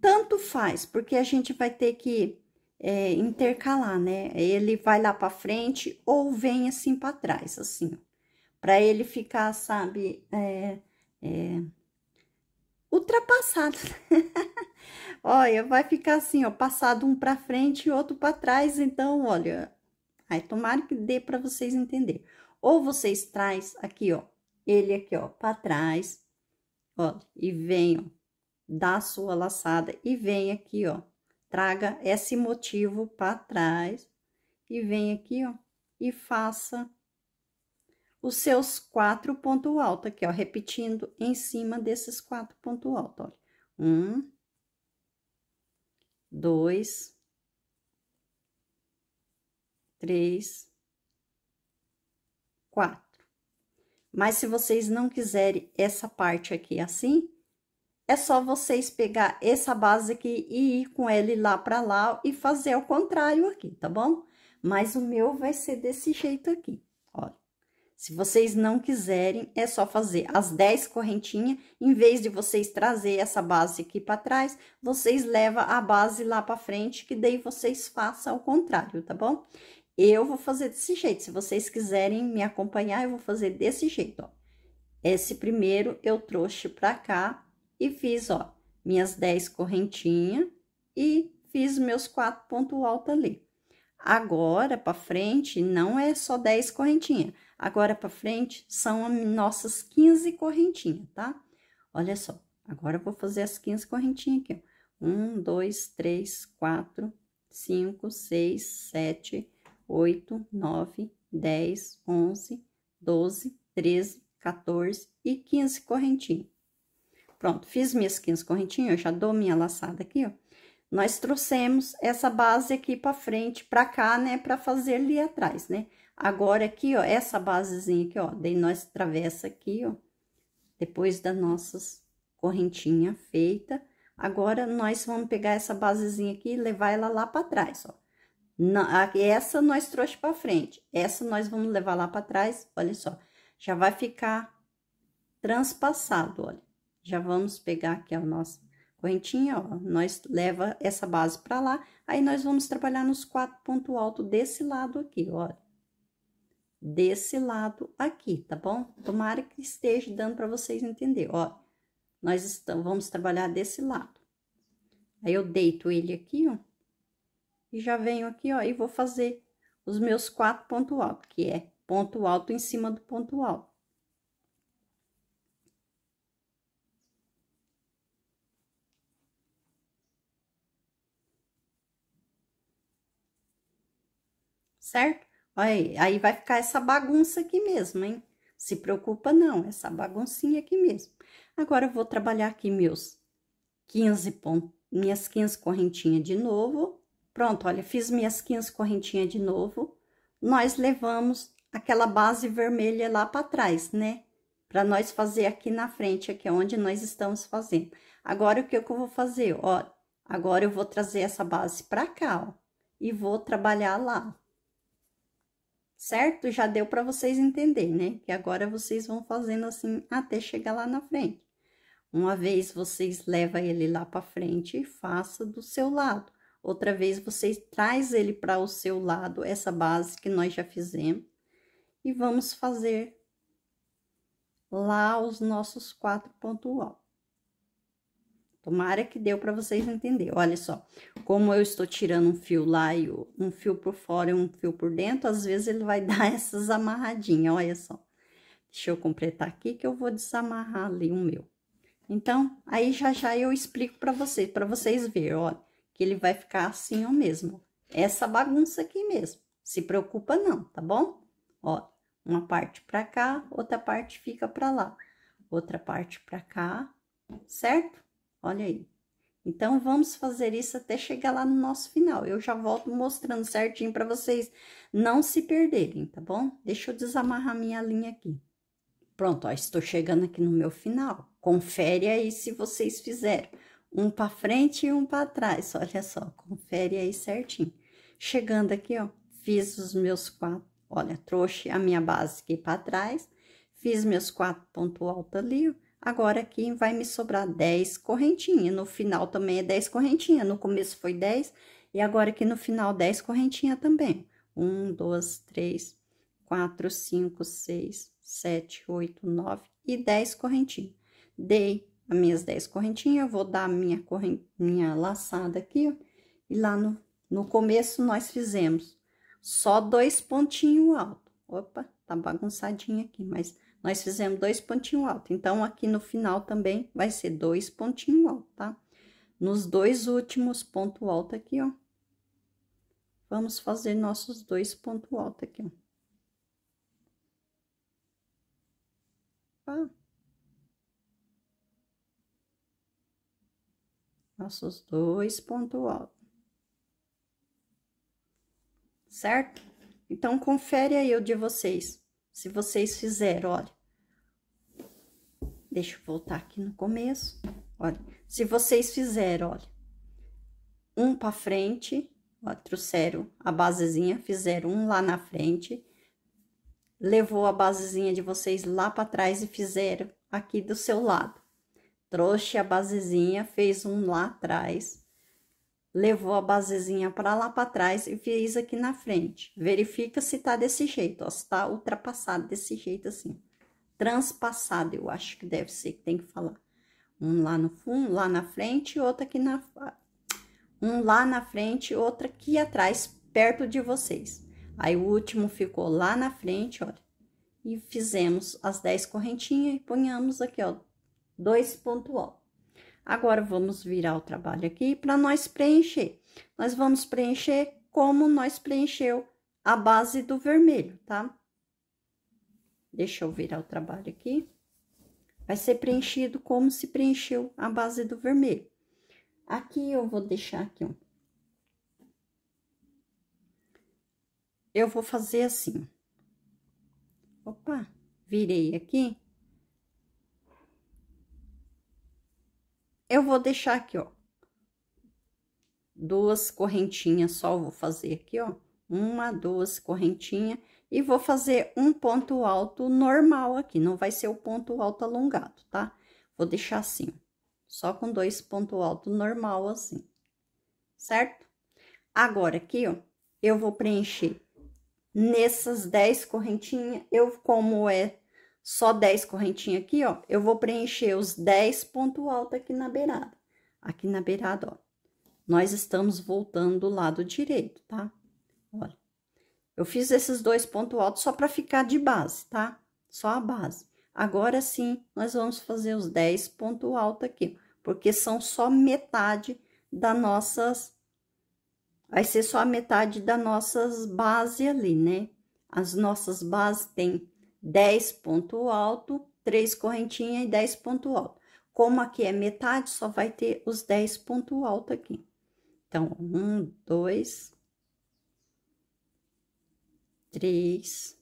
Tanto faz, porque a gente vai ter que é, intercalar, né? Ele vai lá para frente ou vem assim para trás, assim. Para ele ficar, sabe, é, é, ultrapassado. [laughs] olha, vai ficar assim, ó, passado um para frente e outro para trás. Então, olha, Aí, tomara que dê para vocês entender. Ou vocês traz aqui, ó, ele aqui, ó, para trás, ó, e vem, ó, dá a sua laçada e vem aqui, ó, traga esse motivo para trás e vem aqui, ó, e faça os seus quatro ponto alto aqui, ó, repetindo em cima desses quatro ponto alto, olha. Um, dois, três, quatro. Mas se vocês não quiserem essa parte aqui assim, é só vocês pegar essa base aqui e ir com ele lá para lá e fazer ao contrário aqui, tá bom? Mas o meu vai ser desse jeito aqui, ó. Se vocês não quiserem, é só fazer as 10 correntinhas, em vez de vocês trazer essa base aqui para trás, vocês levam a base lá para frente, que daí vocês façam ao contrário, tá bom? Eu vou fazer desse jeito. Se vocês quiserem me acompanhar, eu vou fazer desse jeito, ó. Esse primeiro eu trouxe pra cá e fiz, ó, minhas 10 correntinhas e fiz meus quatro pontos alto ali. Agora para frente não é só 10 correntinhas. Agora para frente são as nossas 15 correntinhas, tá? Olha só, agora eu vou fazer as 15 correntinhas aqui, ó. 1, 2, 3, 4, 5, 6, 7, 8, 9, 10, 11, 12, 13, 14 e 15 correntinhas. Pronto, fiz minhas 15 correntinhas, eu já dou minha laçada aqui, ó. Nós trouxemos essa base aqui pra frente, pra cá, né, pra fazer ali atrás, né? Agora aqui, ó, essa basezinha aqui, ó, daí nós travessa aqui, ó, depois das nossas correntinhas feita. Agora, nós vamos pegar essa basezinha aqui e levar ela lá pra trás, ó essa nós trouxe para frente, essa nós vamos levar lá para trás, olha só. Já vai ficar transpassado, olha. Já vamos pegar aqui a nossa correntinha, ó, nós leva essa base para lá, aí nós vamos trabalhar nos quatro pontos altos desse lado aqui, olha. Desse lado aqui, tá bom? Tomara que esteja dando para vocês entender, ó. Nós estamos, vamos trabalhar desse lado. Aí eu deito ele aqui, ó e já venho aqui, ó, e vou fazer os meus quatro ponto alto, que é ponto alto em cima do ponto alto. Certo? Olha aí, aí vai ficar essa bagunça aqui mesmo, hein? Se preocupa não, essa baguncinha aqui mesmo. Agora, eu vou trabalhar aqui meus 15 pontos, minhas 15 correntinhas de novo. Pronto, olha, fiz minhas 15 correntinhas de novo. Nós levamos aquela base vermelha lá para trás, né? Para nós fazer aqui na frente, aqui é onde nós estamos fazendo. Agora, o que, que eu vou fazer? Ó, agora eu vou trazer essa base para cá, ó, e vou trabalhar lá. Certo? Já deu para vocês entenderem, né? Que agora vocês vão fazendo assim até chegar lá na frente. Uma vez vocês levam ele lá para frente e faça do seu lado. Outra vez, você traz ele para o seu lado, essa base que nós já fizemos. E vamos fazer lá os nossos quatro pontual. Tomara que deu para vocês entender. Olha só, como eu estou tirando um fio lá e um fio por fora e um fio por dentro, às vezes ele vai [laughs] dar essas amarradinhas, olha só. Deixa eu completar aqui que eu vou desamarrar ali o meu. Então, aí já já eu explico para vocês, para vocês verem, olha que ele vai ficar assim ó mesmo. Essa bagunça aqui mesmo. Se preocupa não, tá bom? Ó, uma parte para cá, outra parte fica para lá. Outra parte para cá, certo? Olha aí. Então, vamos fazer isso até chegar lá no nosso final. Eu já volto mostrando certinho para vocês não se perderem, tá bom? Deixa eu desamarrar minha linha aqui. Pronto, ó, estou chegando aqui no meu final. Confere aí se vocês fizeram um para frente e um para trás. Olha só, confere aí certinho. Chegando aqui, ó, fiz os meus quatro, olha, trouxe a minha base aqui para trás, fiz meus quatro pontos alto ali, agora aqui vai me sobrar 10 correntinhas, no final também é 10 correntinhas, no começo foi 10, e agora aqui no final 10 correntinhas também. 1, 2, 3, 4, 5, 6, 7, 8, 9 e 10 correntinhas. Dei as minhas 10 correntinhas, vou dar minha, minha laçada aqui, ó. E lá no, no começo, nós fizemos só dois pontinhos altos. Opa, tá bagunçadinho aqui, mas nós fizemos dois pontinhos altos. Então, aqui no final também vai ser dois pontinhos altos, tá? Nos dois últimos ponto alto aqui, ó. Vamos fazer nossos dois ponto alto aqui, ó. Opa. nossos dois pontos altos. Certo? Então, confere aí o de vocês. Se vocês fizeram, olha. Deixa eu voltar aqui no começo. Olha, se vocês fizeram, olha. Um para frente, ó, trouxeram a basezinha, fizeram um lá na frente. Levou a basezinha de vocês lá para trás e fizeram aqui do seu lado trouxe a basezinha, fez um lá atrás, levou a basezinha para lá para trás e fez aqui na frente. Verifica se tá desse jeito, ó, se tá ultrapassado desse jeito assim. Transpassado, eu acho que deve ser que tem que falar. Um lá no fundo, lá na frente e outro aqui na um lá na frente, outro aqui atrás, perto de vocês. Aí o último ficou lá na frente, olha. E fizemos as 10 correntinhas e ponhamos aqui, ó, 2.1. Agora, vamos virar o trabalho aqui para nós preencher. Nós vamos preencher como nós preencheu a base do vermelho, tá? Deixa eu virar o trabalho aqui. Vai ser preenchido como se preencheu a base do vermelho. Aqui eu vou deixar aqui, ó. Eu vou fazer assim. Opa, virei aqui Eu vou deixar aqui, ó, duas correntinhas só, vou fazer aqui, ó, uma, duas correntinhas, e vou fazer um ponto alto normal aqui, não vai ser o ponto alto alongado, tá? Vou deixar assim, só com dois ponto alto normal assim, certo? Agora, aqui, ó, eu vou preencher nessas dez correntinhas, eu, como é só 10 correntinhas aqui, ó, eu vou preencher os 10 ponto alto aqui na beirada. Aqui na beirada, ó. Nós estamos voltando do lado direito, tá? Olha. Eu fiz esses dois ponto altos só para ficar de base, tá? Só a base. Agora sim, nós vamos fazer os 10 ponto alto aqui, porque são só metade das nossas vai ser só a metade das nossas bases ali, né? As nossas bases têm 10 ponto alto, 3 correntinhas e 10 ponto alto. Como aqui é metade, só vai ter os 10 ponto alto aqui. Então, um, dois, três,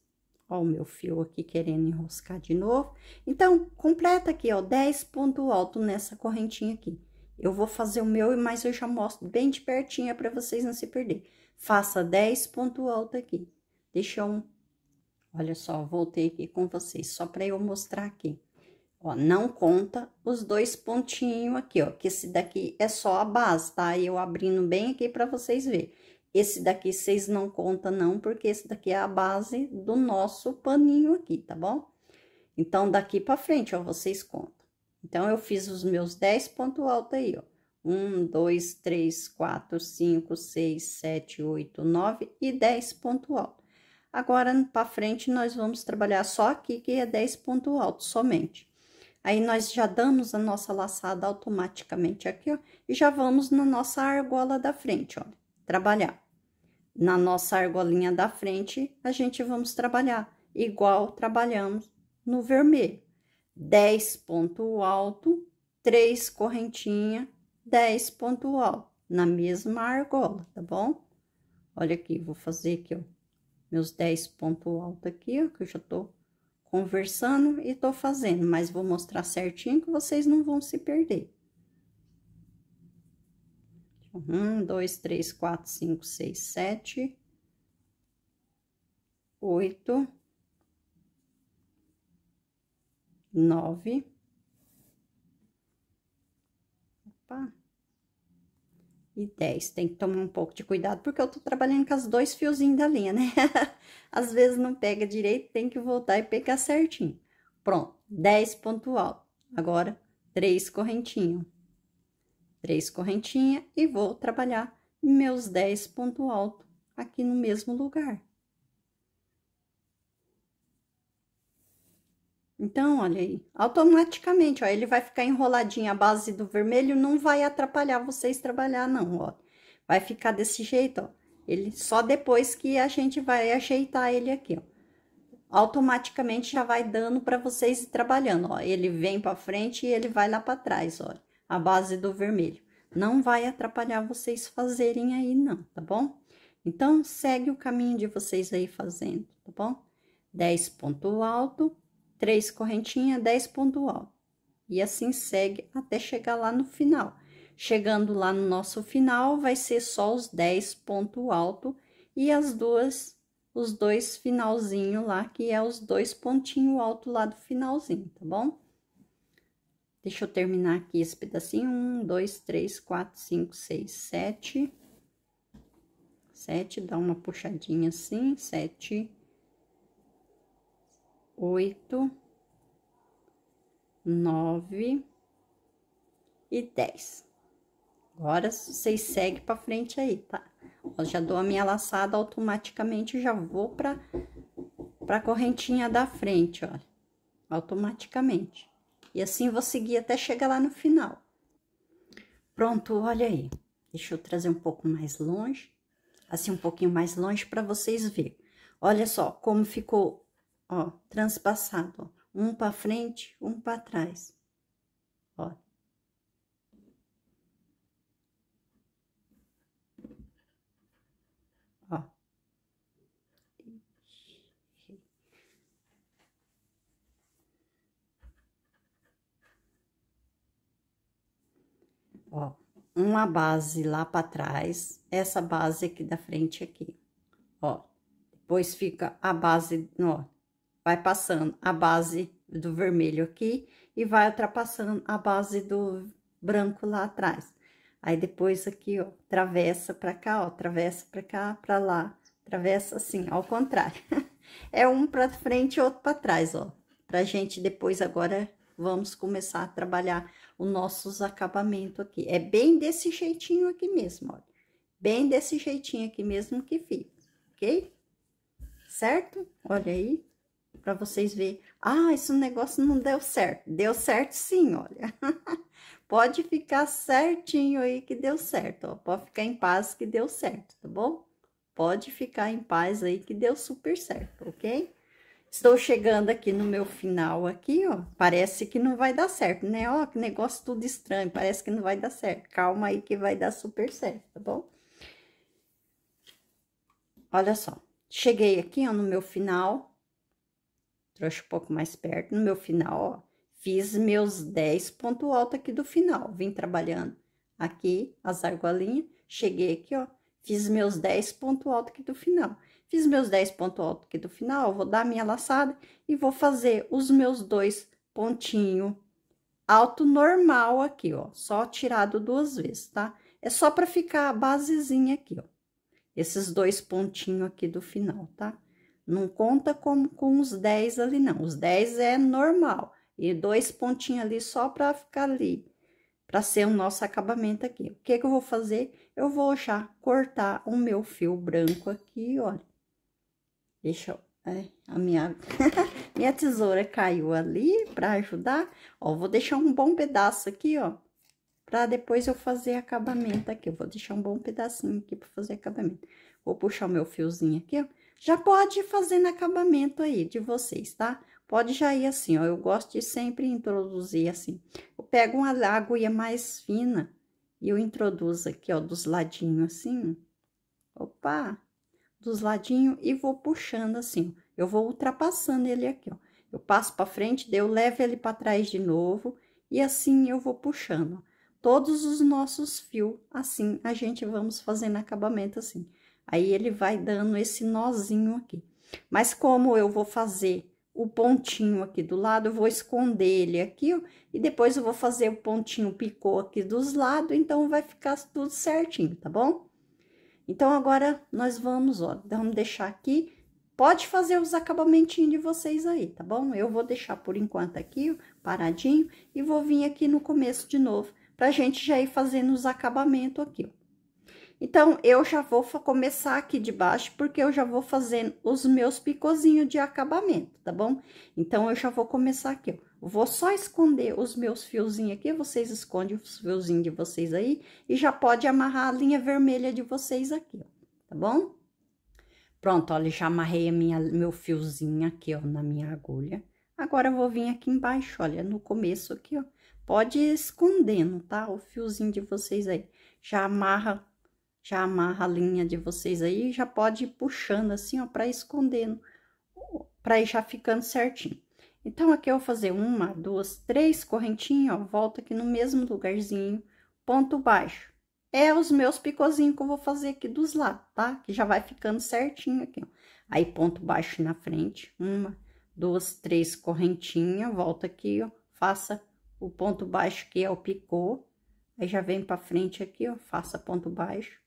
ó o meu fio aqui querendo enroscar de novo. Então, completa aqui, ó, 10 ponto alto nessa correntinha aqui. Eu vou fazer o meu, mas eu já mostro bem de pertinho para vocês não se perder. Faça 10 ponto alto aqui. Deixa um Olha só, voltei aqui com vocês, só para eu mostrar aqui. Ó, não conta os dois pontinhos aqui, ó, que esse daqui é só a base, tá? Eu abrindo bem aqui para vocês verem. Esse daqui vocês não contam não, porque esse daqui é a base do nosso paninho aqui, tá bom? Então, daqui para frente, ó, vocês contam. Então, eu fiz os meus 10 pontos altos aí, ó. 1, 2, 3, 4, 5, 6, 7, 8, 9 e 10 pontos altos. Agora, para frente, nós vamos trabalhar só aqui, que é 10 ponto alto somente. Aí, nós já damos a nossa laçada automaticamente aqui, ó, e já vamos na nossa argola da frente, ó, trabalhar. Na nossa argolinha da frente, a gente vamos trabalhar igual trabalhamos no vermelho. 10 ponto alto, 3 correntinha, 10 ponto alto, na mesma argola, tá bom? Olha aqui, vou fazer aqui, ó meus 10 pontos altos aqui, ó, que eu já tô conversando e tô fazendo, mas vou mostrar certinho que vocês não vão se perder. Um, dois, três, quatro, cinco, seis, sete, oito, nove. Opa, e 10. Tem que tomar um pouco de cuidado, porque eu tô trabalhando com as dois fiozinhos da linha, né? [laughs] Às vezes não pega direito, tem que voltar e pegar certinho. Pronto, 10 ponto alto. Agora, três correntinhas. Três correntinhas e vou trabalhar meus 10 ponto alto aqui no mesmo lugar. Então, olha aí, automaticamente, ó, ele vai ficar enroladinho, a base do vermelho não vai atrapalhar vocês trabalhar, não, ó. Vai ficar desse jeito, ó, ele só depois que a gente vai ajeitar ele aqui, ó. Automaticamente já vai dando para vocês ir trabalhando, ó. Ele vem para frente e ele vai lá para trás, ó. a base do vermelho. Não vai atrapalhar vocês fazerem aí, não, tá bom? Então, segue o caminho de vocês aí fazendo, tá bom? 10 ponto alto três correntinhas, dez ponto alto. E assim segue até chegar lá no final. Chegando lá no nosso final, vai ser só os dez ponto alto e as duas, os dois finalzinho lá, que é os dois pontinho alto lá do finalzinho, tá bom? Deixa eu terminar aqui esse pedacinho. Um, dois, três, quatro, cinco, seis, sete. Sete, dá uma puxadinha assim, sete, oito, nove e dez. Agora, vocês seguem pra frente aí, tá? já dou a minha laçada automaticamente, já vou pra, pra correntinha da frente, ó. Automaticamente. E assim vou seguir até chegar lá no final. Pronto, olha aí. Deixa eu trazer um pouco mais longe. Assim, um pouquinho mais longe para vocês verem. Olha só como ficou ó, transpassado, ó, um para frente, um para trás, ó. Ó. Ó, uma base lá para trás, essa base aqui da frente aqui, ó. Depois fica a base, ó, vai passando a base do vermelho aqui e vai ultrapassando a base do branco lá atrás. Aí depois aqui, ó, atravessa pra cá, ó, atravessa pra cá, pra lá, atravessa assim, ao contrário. [laughs] é um pra frente e outro pra trás, ó. Pra gente depois agora vamos começar a trabalhar os nossos acabamentos aqui. É bem desse jeitinho aqui mesmo, ó. Bem desse jeitinho aqui mesmo que fica, ok? Certo? Olha aí para vocês verem. Ah, esse negócio não deu certo. Deu certo sim, olha. [laughs] pode ficar certinho aí que deu certo, ó. Pode ficar em paz que deu certo, tá bom? Pode ficar em paz aí que deu super certo, ok? Estou chegando aqui no meu final aqui, ó. Parece que não vai dar certo, né? Ó, que negócio tudo estranho, parece que não vai dar certo. Calma aí que vai dar super certo, tá bom? Olha só, cheguei aqui, ó, no meu final, Trouxe um pouco mais perto, no meu final, ó, fiz meus 10 ponto alto aqui do final, vim trabalhando aqui as argolinhas, cheguei aqui, ó, fiz meus 10 ponto alto aqui do final. Fiz meus 10 ponto alto aqui do final, vou dar minha laçada e vou fazer os meus dois pontinho alto normal aqui, ó, só tirado duas vezes, tá? É só para ficar a basezinha aqui, ó. Esses dois pontinhos aqui do final, tá? Não conta como com os 10 ali, não. Os 10 é normal. E dois pontinhos ali só para ficar ali, para ser o nosso acabamento aqui. O que que eu vou fazer? Eu vou já cortar o meu fio branco aqui, olha. Deixa eu... É, a minha, [laughs] minha tesoura caiu ali para ajudar. Ó, vou deixar um bom pedaço aqui, ó. Pra depois eu fazer acabamento aqui. Eu vou deixar um bom pedacinho aqui para fazer acabamento. Vou puxar o meu fiozinho aqui, ó já pode ir fazendo acabamento aí de vocês, tá? Pode já ir assim, ó, eu gosto de sempre introduzir assim. Eu pego uma agulha mais fina e eu introduzo aqui, ó, dos ladinhos assim. Opa! Dos ladinhos e vou puxando assim, ó. Eu vou ultrapassando ele aqui, ó. Eu passo para frente, daí eu levo ele para trás de novo e assim eu vou puxando. Todos os nossos fios, assim, a gente vamos fazendo acabamento assim. Aí ele vai dando esse nozinho aqui. Mas como eu vou fazer o pontinho aqui do lado, eu vou esconder ele aqui, ó, e depois eu vou fazer o pontinho picô aqui dos lados, então vai ficar tudo certinho, tá bom? Então, agora, nós vamos, ó, vamos deixar aqui. Pode fazer os acabamentinhos de vocês aí, tá bom? Eu vou deixar por enquanto aqui, ó, paradinho, e vou vir aqui no começo de novo, pra gente já ir fazendo os acabamentos aqui, ó. Então, eu já vou começar aqui de baixo, porque eu já vou fazendo os meus picozinhos de acabamento, tá bom? Então, eu já vou começar aqui, ó. Vou só esconder os meus fiozinhos aqui, vocês escondem os fiozinhos de vocês aí, e já pode amarrar a linha vermelha de vocês aqui, ó, tá bom? Pronto, olha, já amarrei a minha, meu fiozinho aqui, ó, na minha agulha. Agora, eu vou vir aqui embaixo, olha, no começo aqui, ó. Pode ir escondendo, tá? O fiozinho de vocês aí. Já amarra já amarra a linha de vocês aí, já pode ir puxando assim, ó, pra escondendo, pra ir já ficando certinho. Então, aqui eu vou fazer uma, duas, três correntinhas, ó, volta aqui no mesmo lugarzinho, ponto baixo. É os meus picozinhos que eu vou fazer aqui dos lados, tá? Que já vai ficando certinho aqui, ó. Aí, ponto baixo na frente, uma, duas, três correntinhas, volta aqui, ó, faça o ponto baixo que é o picô. Aí, já vem pra frente aqui, ó, faça ponto baixo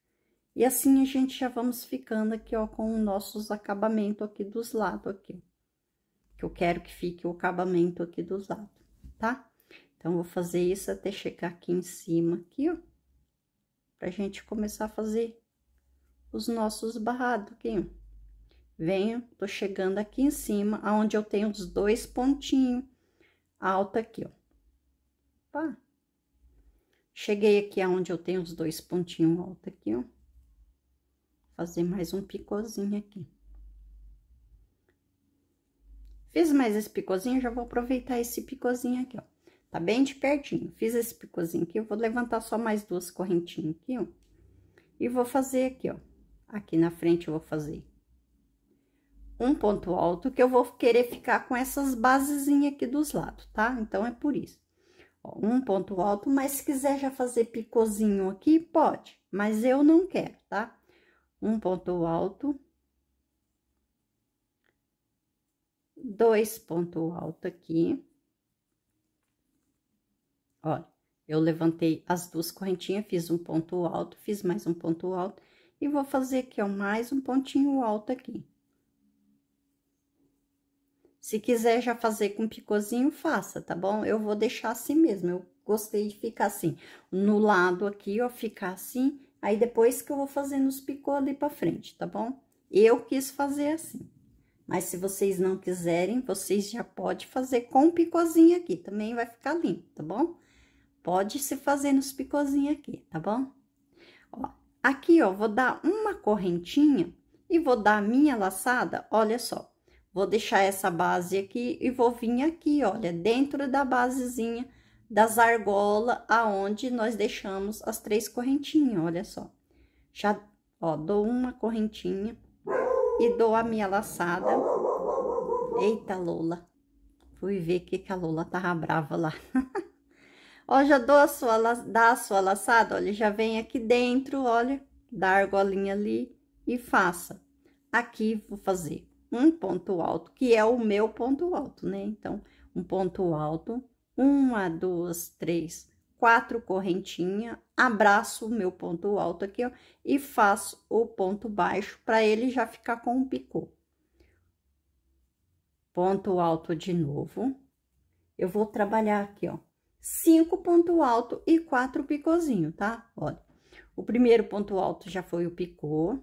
e assim a gente já vamos ficando aqui, ó, com os nossos acabamentos aqui dos lados aqui. Que eu quero que fique o acabamento aqui dos lados, tá? Então, vou fazer isso até chegar aqui em cima, aqui, ó. Pra gente começar a fazer os nossos barrados aqui, ó. Venho, tô chegando aqui em cima, aonde eu tenho os dois pontinhos alto aqui, ó. Tá? Cheguei aqui aonde eu tenho os dois pontinhos alto aqui, ó fazer mais um picôzinho aqui. Fiz mais esse picôzinho, já vou aproveitar esse picôzinho aqui, ó. Tá bem de pertinho. Fiz esse picôzinho aqui, eu vou levantar só mais duas correntinhas aqui, ó. E vou fazer aqui, ó. Aqui na frente eu vou fazer um ponto alto, que eu vou querer ficar com essas basezinhas aqui dos lados, tá? Então, é por isso. Ó, um ponto alto, mas se quiser já fazer picôzinho aqui, pode. Mas eu não quero, tá? um ponto alto, dois ponto alto aqui. Olha, eu levantei as duas correntinhas, fiz um ponto alto, fiz mais um ponto alto, e vou fazer aqui, ó, mais um pontinho alto aqui. Se quiser já fazer com picôzinho, faça, tá bom? Eu vou deixar assim mesmo, eu gostei de ficar assim. No lado aqui, ó, ficar assim, Aí, depois que eu vou fazendo os picô ali pra frente, tá bom? Eu quis fazer assim. Mas, se vocês não quiserem, vocês já pode fazer com o picôzinho aqui. Também vai ficar lindo, tá bom? Pode se fazer nos picôzinhos aqui, tá bom? Ó, aqui, ó, vou dar uma correntinha e vou dar a minha laçada, olha só. Vou deixar essa base aqui e vou vir aqui, olha, dentro da basezinha das argolas aonde nós deixamos as três correntinhas, olha só. Já, ó, dou uma correntinha e dou a minha laçada. Eita, Lola. Fui ver que, que a Lola tava brava lá. [laughs] ó, já dou a sua, dá a sua laçada, olha, já vem aqui dentro, olha, da argolinha ali e faça. Aqui vou fazer um ponto alto, que é o meu ponto alto, né? Então, um ponto alto uma, duas, três, quatro correntinha, abraço o meu ponto alto aqui, ó, e faço o ponto baixo para ele já ficar com um picô. Ponto alto de novo. Eu vou trabalhar aqui, ó, cinco ponto alto e quatro picôzinho, tá? Olha, o primeiro ponto alto já foi o picô.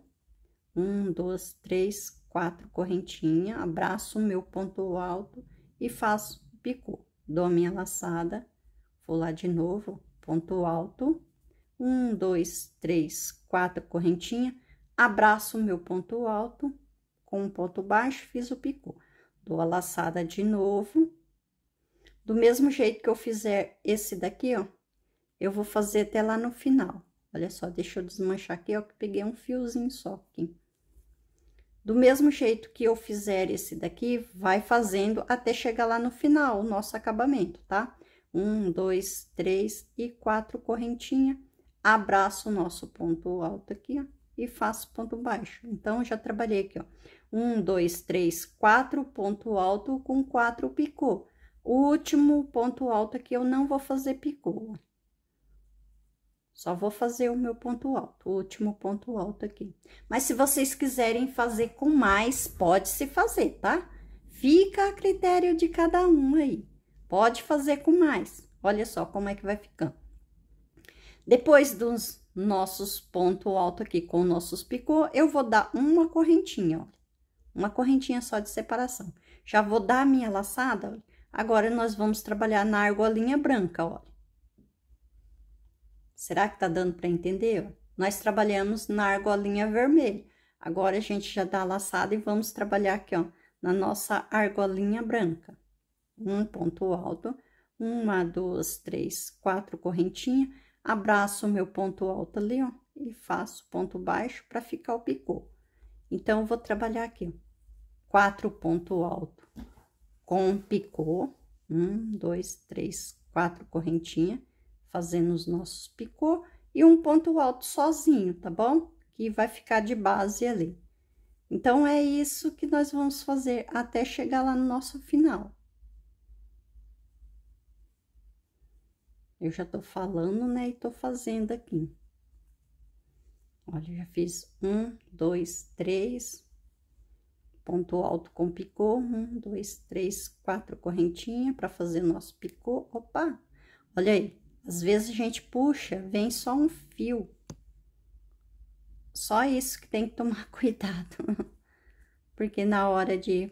Um, dois, três, quatro correntinha, abraço o meu ponto alto e faço picô dou a minha laçada, vou lá de novo, ponto alto, um, dois, três, quatro correntinha, abraço o meu ponto alto, com um ponto baixo, fiz o picô. Dou a laçada de novo. Do mesmo jeito que eu fizer esse daqui, ó, eu vou fazer até lá no final. Olha só, deixa eu desmanchar aqui, ó, que peguei um fiozinho só aqui. Do mesmo jeito que eu fizer esse daqui, vai fazendo até chegar lá no final, o nosso acabamento, tá? Um, dois, três e quatro correntinha. Abraço o nosso ponto alto aqui, ó, e faço ponto baixo. Então, já trabalhei aqui, ó. Um, dois, três, quatro, ponto alto com quatro picô. O último ponto alto aqui eu não vou fazer picô, só vou fazer o meu ponto alto, o último ponto alto aqui. Mas se vocês quiserem fazer com mais, pode se fazer, tá? Fica a critério de cada um aí. Pode fazer com mais. Olha só como é que vai ficando. Depois dos nossos ponto alto aqui com nossos picô, eu vou dar uma correntinha, ó. Uma correntinha só de separação. Já vou dar a minha laçada, ó. Agora, nós vamos trabalhar na argolinha branca, olha. Será que tá dando para entender? Nós trabalhamos na argolinha vermelha. Agora a gente já dá tá a laçada e vamos trabalhar aqui, ó, na nossa argolinha branca. Um ponto alto, uma, duas, três, quatro correntinhas. Abraço o meu ponto alto ali, ó, e faço ponto baixo para ficar o picô. Então, vou trabalhar aqui, ó, quatro ponto alto com picô. Um, dois, três, quatro correntinhas fazendo os nossos picô e um ponto alto sozinho, tá bom? Que vai ficar de base ali. Então, é isso que nós vamos fazer até chegar lá no nosso final. Eu já tô falando, né, e tô fazendo aqui. Olha, já fiz um, dois, três, ponto alto com picô, um, dois, três, quatro correntinha para fazer nosso picô. Opa! Olha aí, às vezes a gente puxa, vem só um fio. Só isso que tem que tomar [laughs] cuidado. Porque na hora de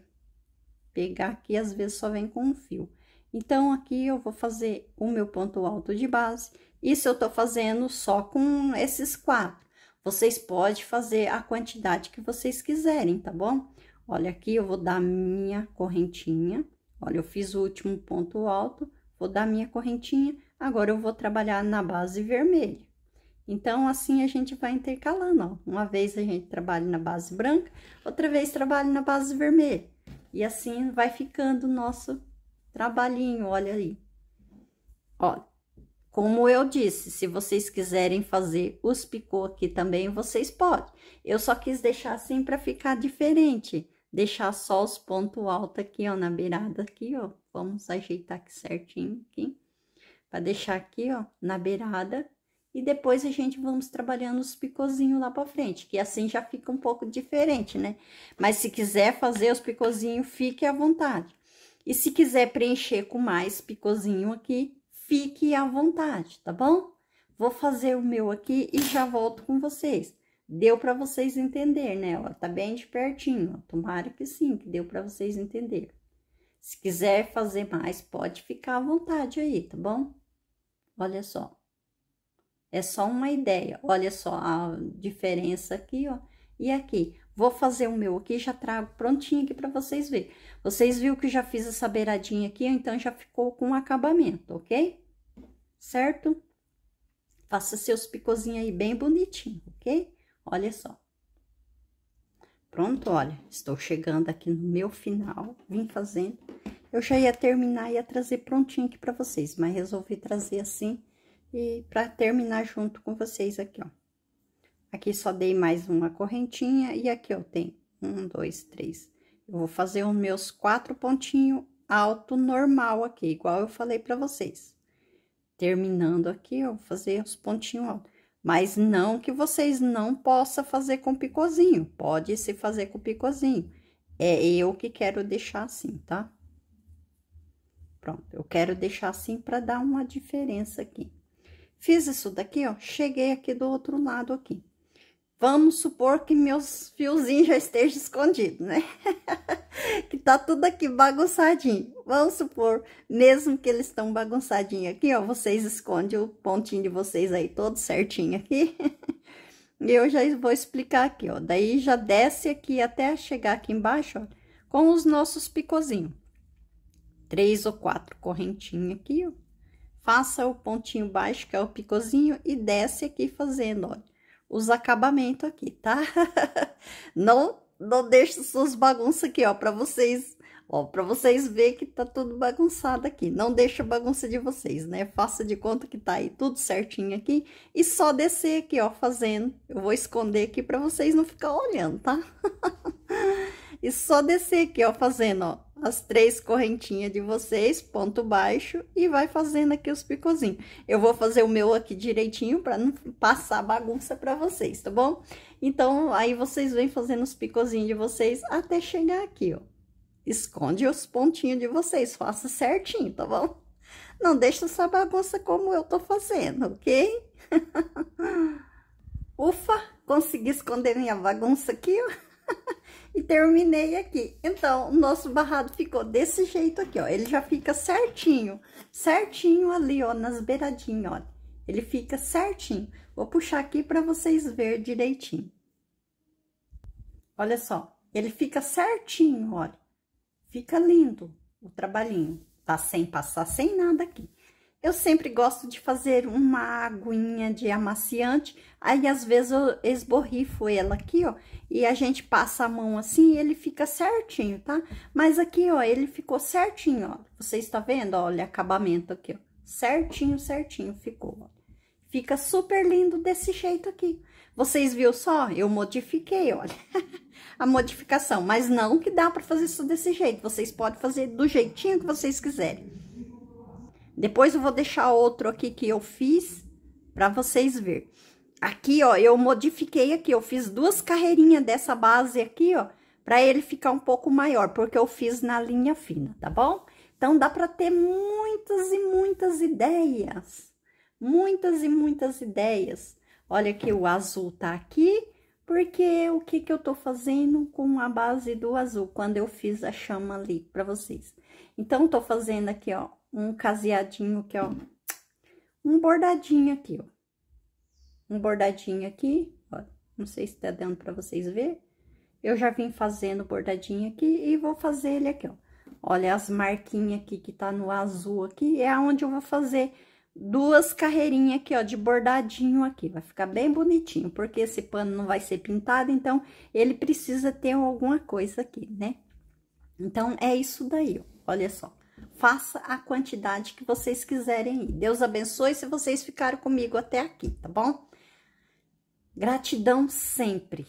pegar aqui, às vezes só vem com um fio. Então, aqui eu vou fazer o meu ponto alto de base. Isso eu tô fazendo só com esses quatro. Vocês podem fazer a quantidade que vocês quiserem, tá bom? Olha, aqui eu vou dar minha correntinha. Olha, eu fiz o último ponto alto, vou dar minha correntinha Agora, eu vou trabalhar na base vermelha. Então, assim, a gente vai intercalando, ó. Uma vez a gente trabalha na base branca, outra vez trabalha na base vermelha. E assim vai ficando o nosso trabalhinho, olha aí. Ó, como eu disse, se vocês quiserem fazer os picô aqui também, vocês podem. Eu só quis deixar assim para ficar diferente. Deixar só os pontos altos aqui, ó, na beirada aqui, ó. Vamos ajeitar aqui certinho, aqui. Vai deixar aqui, ó, na beirada. E depois a gente vamos trabalhando os picozinhos lá pra frente, que assim já fica um pouco diferente, né? Mas se quiser fazer os picozinhos, fique à vontade. E se quiser preencher com mais picozinho aqui, fique à vontade, tá bom? Vou fazer o meu aqui e já volto com vocês. Deu para vocês entender, né? Ó, tá bem de pertinho, ó. tomara que sim, que deu para vocês entenderem. Se quiser fazer mais, pode ficar à vontade aí, tá bom? Olha só. É só uma ideia. Olha só a diferença aqui, ó. E aqui. Vou fazer o meu aqui, já trago prontinho aqui para vocês verem. Vocês viram que já fiz essa beiradinha aqui, então já ficou com acabamento, ok? Certo? Faça seus picôzinhos aí bem bonitinho, ok? Olha só. Pronto, olha, estou chegando aqui no meu final, vim fazendo. Eu já ia terminar, ia trazer prontinho aqui para vocês, mas resolvi trazer assim e para terminar junto com vocês aqui, ó. Aqui só dei mais uma correntinha e aqui eu tenho um, dois, três. Eu vou fazer os meus quatro pontinhos alto normal aqui, igual eu falei para vocês. Terminando aqui, eu vou fazer os pontinhos altos. Mas não que vocês não possam fazer com picozinho. Pode se fazer com picozinho. É eu que quero deixar assim, tá? Pronto, eu quero deixar assim para dar uma diferença aqui. Fiz isso daqui, ó, cheguei aqui do outro lado aqui. Vamos supor que meus fiozinhos já estejam escondidos, né? [laughs] que tá tudo aqui bagunçadinho. Vamos supor, mesmo que eles estão bagunçadinhos aqui, ó. Vocês escondem o pontinho de vocês aí todo certinho aqui. [laughs] E eu já vou explicar aqui, ó. Daí já desce aqui até chegar aqui embaixo, ó, com os nossos picozinhos. Três ou quatro correntinhas aqui, ó. Faça o pontinho baixo, que é o picozinho, e desce aqui fazendo, olha os acabamentos aqui, tá? [laughs] não, não deixe suas bagunças aqui, ó, para vocês, ó, para vocês ver que tá tudo bagunçado aqui. Não deixa a bagunça de vocês, né? Faça de conta que tá aí tudo certinho aqui e só descer aqui, ó, fazendo. Eu vou esconder aqui para vocês não ficar olhando, tá? [laughs] e só descer aqui, ó, fazendo, ó, as três correntinhas de vocês, ponto baixo, e vai fazendo aqui os picozinhos. Eu vou fazer o meu aqui direitinho para não passar bagunça para vocês, tá bom? Então, aí vocês vêm fazendo os picozinhos de vocês até chegar aqui, ó. Esconde os pontinhos de vocês, faça certinho, tá bom? Não deixa essa bagunça como eu tô fazendo, ok? [laughs] Ufa, consegui esconder minha bagunça aqui, ó. [laughs] e terminei aqui. Então, o nosso barrado ficou desse jeito aqui, ó. Ele já fica certinho, certinho ali, ó, nas beiradinhas, ó. Ele fica certinho. Vou puxar aqui para vocês verem direitinho. Olha só, ele fica certinho, olha. Fica lindo o trabalhinho. Tá sem passar sem nada aqui. Eu sempre gosto de fazer uma aguinha de amaciante, aí às vezes eu esborrifo ela aqui, ó, e a gente passa a mão assim e ele fica certinho, tá? Mas aqui, ó, ele ficou certinho, ó, você está vendo? Olha, acabamento aqui, ó, certinho, certinho ficou, ó. Fica super lindo desse jeito aqui. Vocês viram só? Eu modifiquei, olha, [laughs] a modificação. Mas não que dá para fazer isso desse jeito. Vocês podem fazer do jeitinho que vocês quiserem. Depois eu vou deixar outro aqui que eu fiz para vocês ver. Aqui, ó, eu modifiquei aqui, eu fiz duas carreirinhas dessa base aqui, ó, para ele ficar um pouco maior, porque eu fiz na linha fina, tá bom? Então, dá para ter muitas e muitas ideias, muitas e muitas ideias. Olha que o azul tá aqui, porque o que que eu tô fazendo com a base do azul, quando eu fiz a chama ali para vocês. Então, tô fazendo aqui, ó, um caseadinho aqui, ó. Um bordadinho aqui, ó. Um bordadinho aqui, ó. Não sei se tá dando pra vocês ver. Eu já vim fazendo bordadinho aqui e vou fazer ele aqui, ó. Olha as marquinhas aqui que tá no azul aqui, é onde eu vou fazer duas carreirinhas aqui, ó, de bordadinho aqui. Vai ficar bem bonitinho, porque esse pano não vai ser pintado, então ele precisa ter alguma coisa aqui, né? Então, é isso daí, ó. Olha só. Faça a quantidade que vocês quiserem ir. Deus abençoe se vocês ficaram comigo até aqui, tá bom? Gratidão sempre.